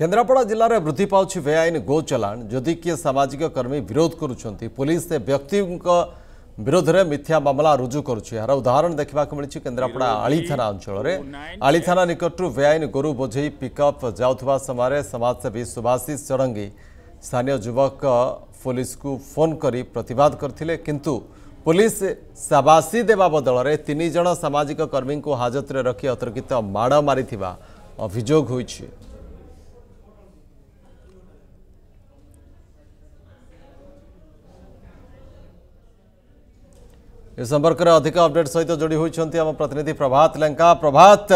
କେନ୍ଦ୍ରାପଡ଼ା ଜିଲ୍ଲାରେ ବୃଦ୍ଧି ପାଉଛି ବେଆଇନ ଗୋଚଲାଣ ଯଦି କିଏ ସାମାଜିକ କର୍ମୀ ବିରୋଧ କରୁଛନ୍ତି ପୋଲିସ ସେ ବ୍ୟକ୍ତିଙ୍କ ବିରୋଧରେ ମିଥ୍ୟା ମାମଲା ରୁଜୁ କରୁଛି ଏହାର ଉଦାହରଣ ଦେଖିବାକୁ ମିଳିଛି କେନ୍ଦ୍ରାପଡ଼ା ଆଳିଥାନା ଅଞ୍ଚଳରେ ଆଳିଥାନା ନିକଟରୁ ବେଆଇନ ଗୋରୁ ବୋଝେଇ ପିକଅପ୍ ଯାଉଥିବା ସମୟରେ ସମାଜସେବୀ ସୁଭାଶିଷ ଷଡ଼ଙ୍ଗୀ ସ୍ଥାନୀୟ ଯୁବକ ପୋଲିସକୁ ଫୋନ୍ କରି ପ୍ରତିବାଦ କରିଥିଲେ କିନ୍ତୁ ପୋଲିସ ସାବାସି ଦେବା ବଦଳରେ ତିନି ଜଣ ସାମାଜିକ କର୍ମୀଙ୍କୁ ହାଜତରେ ରଖି ଅତର୍କିତ ମାଡ଼ ମାରିଥିବା ଅଭିଯୋଗ ହୋଇଛି ए संपर्क में अधिक अपडेट सहित जोड़ी होती आम प्रतिनिधि प्रभात लंका प्रभात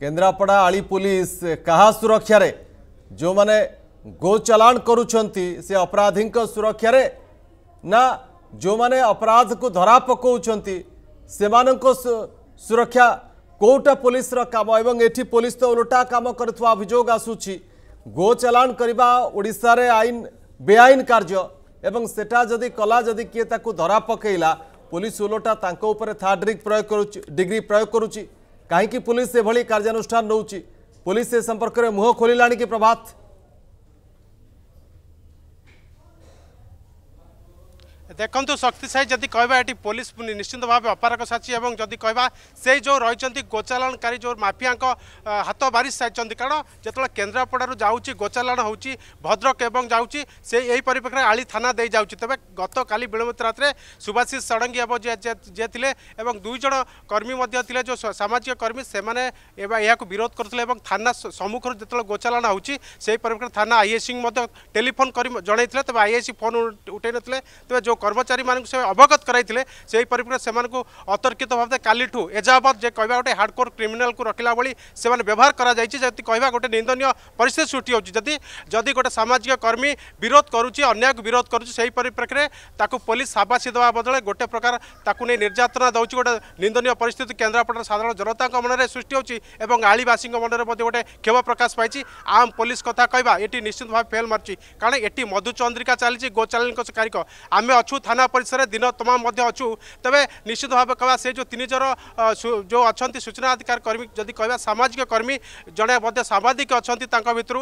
केन्द्रापड़ा आली पुलिस क्या सुरक्षा रे जो मैंने गोचलाण करुंस अपराधी सुरक्षा रे ना जो मैंने अपराध को धरा पकाचान सुरक्षा कौटा पुलिस काम एवं ये पुलिस तो उल्टा कम कर गो चलाण करवाशार आईन बेआईन कार्य एवं सेटा जदि कला जदि किए धरा पकला पुलिस ओलटा थार्ड डिग्री प्रयोग कर डिग्री प्रयोग करुच्ची कहीं पुलिस एभली कार्यानुष्ठान नौ पुलिस से संपर्क में मुह खोल कि प्रभात দেখন্তু শক্তি সাহি যদি কহবা এটি পুলিশ নিশ্চিত ভাবে অপারক সাক্ষী এবং যদি কহবা সেই যে রয়েছেন গোচালাণকারী যে মাফিয়াঙ্ক হাত বারি সারিছেন কারণ যেতবে কেন্দ্রাপড়ার যাচ্ছি গোচালাণ হচ্ছে ভদ্রক এবং যাচ্ছি সেই এই পরিপ্রেক্ষে আলি থানা দিয়ে যাচ্ছে তবে গতকাল বিলম্বিত রাতে সুভাশিষ ষড়ঙ্গী এবং যে লে এবং দুইজন কর্মী লে যে সামাজিক কর্মী সে বিরোধ করুলে এবং থানা সম্মুখর যেত গোচালাণ হচ্ছে সেই পরিপ্রেক্ষে থানা আইএসি টেলিফোন করে জনাইলে তবে আইএসি ফোন উঠাই নলে তবে যে कर्मचारी से अवगत कराइले सही परिप्रेक्षी अतर्कित भाव भावे कालीठू एजावत जे कह गोटे हार्डकोर क्रिमिनाल को रखला भली से व्यवहार करती कहवा गोटे निंदनीय परिस्थिति सृष्टि होती जदि गोटे सामाजिक कर्मी विरोध करुच्ची अन्याय को विरोध करुच्ची से परिप्रेक्षी ताकू पुलिस साबासी देवा बदले गोटे प्रकार नहीं निर्यातना दौर गोटे निंदनीय परिस्थिति केन्द्रापड़ा साधारण जनता मनरे सृष्टि होती आलीवासी मनरे गोटे क्षोभ प्रकाश पाई आम पुलिस कथा कहवा ये निश्चित भाव फेल मार्च कारण ये मधुचंद्रिका चली गोचालन कारिक आम अच्छे থানা পরিসরে দিন তমাম অছু তবে নিশ্চিত ভাবে কবা সে যে তিনজন যে অনেক সূচনা অধিকার কর্মী যদি কবা সামাজিক কর্মী জনে সাংবাদিক অনেক তাঁর ভিতর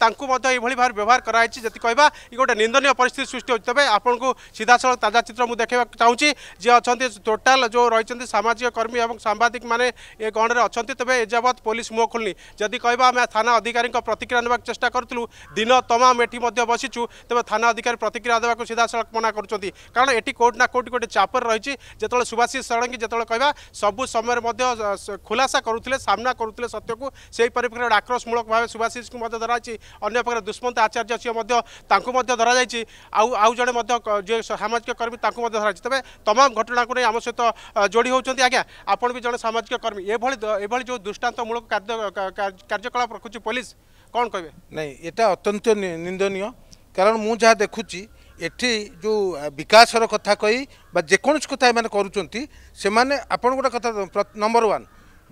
তাঁর এইভাবে ভাবে ব্যবহার করা হয়েছে যেতে কবা ই গোটে নিন্দনীয় পরিস্থিতি সৃষ্টি হচ্ছে তবে আপনার সিধাসল তাজা চিত্র মু দেখা চাহুছি যে অনেক টোটাল যে রয়েছেন সামাজিক কর্মী এবং সাংবাদিক মানে এ গণরে অনেক তবে এযাবৎ পুলিশ মুহ খোলনি যদি কবা আমি থানা অধিকারী প্রতিক্রিয়া নেওয়ার চেষ্টা করুলু দিন তমাম এটি বসিছু তবে থানা অধিকারী প্রতিক্রিয়া দেওয়া সিধাসল মনা করছেন কারণ এটি কোটি না কোটি গোটে চাপর রয়েছে যেত সুভাষিষ ষড়ঙ্গী যেত কহা সবু সময়ের মধ্যে খোলাসা করুলে সামনা করুলে সত্যকু সেই পরিপ্রেক্ষিতে আক্রোশমূলকভাবে ভাবে ধরা হয়েছে অন্য পাখে দুষ্মন্ত আচার্য সি তা ধরা যাই আউ আউ যে সামাজিক কর্মী তাঁকু ধরা যাইছি তবে তমাম ঘটনাকে নিয়ে আমার সহ যোড়ি হচ্ছেন আজ্ঞা আপনার বি জনে সামাজিক কর্মী এভাবে এভাবে যে দৃষ্টান্তমূলক কার্যকলাপ রাখুছি পুলিশ কোণ কে না এটা অত্যন্ত নিন্দনীয় কারণ মু যা দেখুছি ଏଠି ଯେଉଁ ବିକାଶର କଥା କହି ବା ଯେକୌଣସି କଥା ଏମାନେ କରୁଛନ୍ତି ସେମାନେ ଆପଣ ଗୋଟେ କଥା ନମ୍ବର ୱାନ୍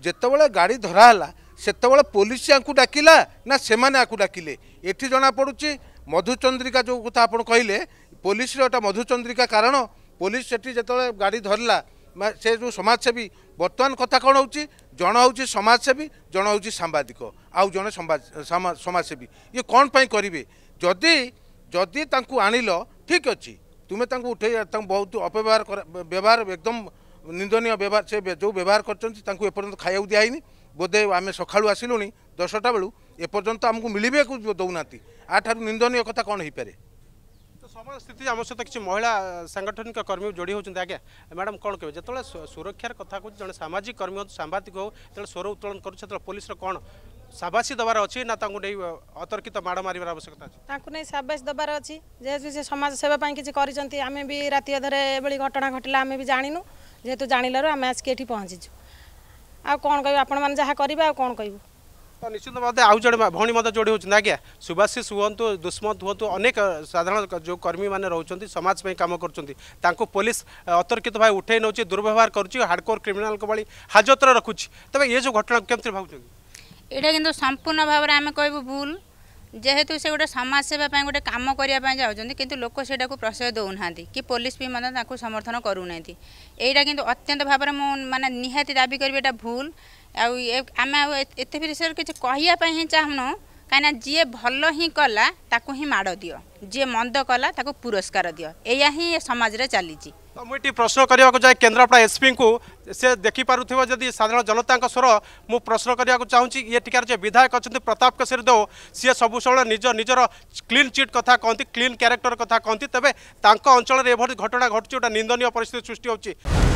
ଯେତେବେଳେ ଗାଡ଼ି ଧରା ହେଲା ସେତେବେଳେ ପୋଲିସ ୟାଙ୍କୁ ଡାକିଲା ନା ସେମାନେ ୟାକୁ ଡାକିଲେ ଏଠି ଜଣାପଡ଼ୁଛି ମଧୁଚନ୍ଦ୍ରିକା ଯେଉଁ କଥା ଆପଣ କହିଲେ ପୋଲିସର ଏଇଟା ମଧୁଚନ୍ଦ୍ରିକା କାରଣ ପୋଲିସ ସେଠି ଯେତେବେଳେ ଗାଡ଼ି ଧରିଲା ସେ ଯେଉଁ ସମାଜସେବୀ ବର୍ତ୍ତମାନ କଥା କ'ଣ ହେଉଛି ଜଣେ ହେଉଛି ସମାଜସେବୀ ଜଣେ ହେଉଛି ସାମ୍ବାଦିକ ଆଉ ଜଣେ ସମାଜସେବୀ ଇଏ କ'ଣ ପାଇଁ କରିବେ ଯଦି ଯଦି ତାଙ୍କୁ ଆଣିଲ ଠିକ୍ ଅଛି ତୁମେ ତାଙ୍କୁ ଉଠେଇ ତାଙ୍କୁ ବହୁତ ଅପବ୍ୟବହାର ବ୍ୟବହାର ଏକଦମ ନିନ୍ଦନୀୟ ବ୍ୟବହାର ସେ ଯେଉଁ ବ୍ୟବହାର କରିଛନ୍ତି ତାଙ୍କୁ ଏପର୍ଯ୍ୟନ୍ତ ଖାଇବାକୁ ଦିଆହେଇନି ବୋଧେ ଆମେ ସକାଳୁ ଆସିଲୁଣି ଦଶଟା ବେଳୁ ଏପର୍ଯ୍ୟନ୍ତ ଆମକୁ ମିଳିବାକୁ ଦେଉନାହାନ୍ତି ଆଠାରୁ ନିନ୍ଦନୀୟ କଥା କ'ଣ ହେଇପାରେ ସମାନ ସ୍ଥିତି ଆମ ସହିତ କିଛି ମହିଳା ସାଙ୍ଗଠନିକ କର୍ମୀ ଯୋଡ଼ି ହେଉଛନ୍ତି ଆଜ୍ଞା ମ୍ୟାଡ଼ାମ୍ କ'ଣ କହିବେ ଯେତେବେଳେ ସୁରକ୍ଷାର କଥା କହୁଛି ଜଣେ ସାମାଜିକ କର୍ମୀ ହୁଅନ୍ତୁ ସାମ୍ବାଦିକ ହେଉ ଯେତେବେଳେ ସ୍ୱର ଉତ୍ତୋଳନ କରୁଛି ସେତେବେଳେ ପୋଲିସର କ'ଣ साबासी दबार अछि ना तांगु नै अतर्कित माड मारिबार आवश्यकता अछि तांकु नै साबासी दबार अछि जेहेतु से समाज सेवा पई किछि करि जंती आमे भी राति अधरे एबली घटना घटला आमे भी जानिनु जेहेतु जानिलरो आमे आज केठी पहुचि छु आ कोन कहियो आपण मान जहा करिबा कोन कहियो तो निश्चित भाव आउ जड़े भौणी मत जोड़ी होती आज्ञा सुभाषिष हूँ दुष्मत हूँ अनेक साधारण जो कर्मी मैंने रोच्च समाजपाई कम कर पुलिस अतर्कित भाव उठे नौ दुर्व्यवहार करुच्ची हार्डकोर क्रिमिनाल भाई हाजत रखुच्छी तेज ये जो घटना कमी भाव এটা কিন্তু সম্পূর্ণ ভাবে আমি কহবু ভুল যেহেতু সে গোটে সমাজসেবা গোটে কাম করা যাচ্ছেন কিন্তু লোক সেটা প্রশ্রয় দেউনা কি পুলিশ বি তাকে সমর্থন করু না এইটা কিন্তু অত্যন্ত ভাবে মু মানে নিহতি দাবি করবি এটা ভুল আমি এতে বিষয়ে কিছু কহা হি চাহুনু কিনা যিয়ে ভাল হি কলা তাকে হি মাড় দিও যিয়ে মন্দ কলা তাকে পুরস্কার দিও এয়া হি সমাজরে চালিছি मि प्रश्नको चाहिँ केन्द्रपडा एसपिँसिए देखिपाउ साधारण जनता स्वर मु प्रश्न गर्नु चाहन्छु इटिकार विधायक अस् प्रताप केश सब सबै निज निजर क्लीन चिट कथा क्लीन क्यारेक्टर कथा कञ्चले एभरि घटना घट्छ गा परिस्थिति सृष्टि हुन्छ